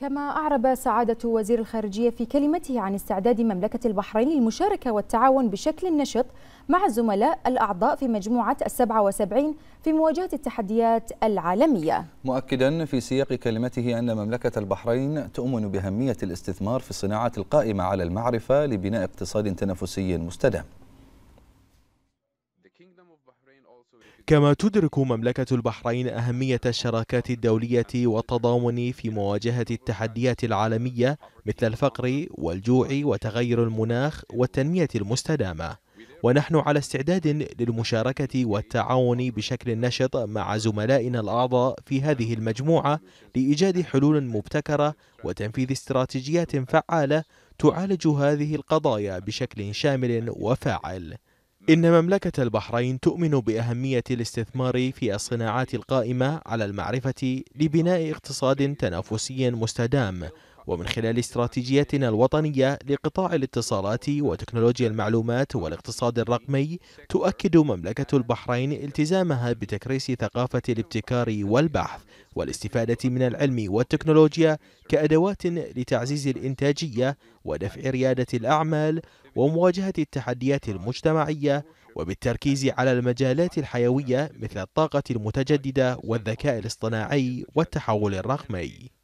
كما أعرب سعادة وزير الخارجية في كلمته عن استعداد مملكة البحرين للمشاركة والتعاون بشكل نشط مع الزملاء الأعضاء في مجموعة السبعة وسبعين في مواجهة التحديات العالمية مؤكدا في سياق كلمته أن مملكة البحرين تؤمن بأهمية الاستثمار في الصناعات القائمة على المعرفة لبناء اقتصاد تنافسي مستدام كما تدرك مملكة البحرين أهمية الشراكات الدولية والتضامن في مواجهة التحديات العالمية مثل الفقر والجوع وتغير المناخ والتنمية المستدامة ونحن على استعداد للمشاركة والتعاون بشكل نشط مع زملائنا الأعضاء في هذه المجموعة لإيجاد حلول مبتكرة وتنفيذ استراتيجيات فعالة تعالج هذه القضايا بشكل شامل وفاعل نعم. إن مملكة البحرين تؤمن بأهمية الاستثمار في الصناعات القائمة على المعرفة لبناء اقتصاد تنافسي مستدام ومن خلال استراتيجيتنا الوطنية لقطاع الاتصالات وتكنولوجيا المعلومات والاقتصاد الرقمي تؤكد مملكة البحرين التزامها بتكريس ثقافة الابتكار والبحث والاستفادة من العلم والتكنولوجيا كأدوات لتعزيز الإنتاجية ودفع ريادة الأعمال ومواجهة التحديات المجتمعية وبالتركيز على المجالات الحيوية مثل الطاقة المتجددة والذكاء الاصطناعي والتحول الرقمي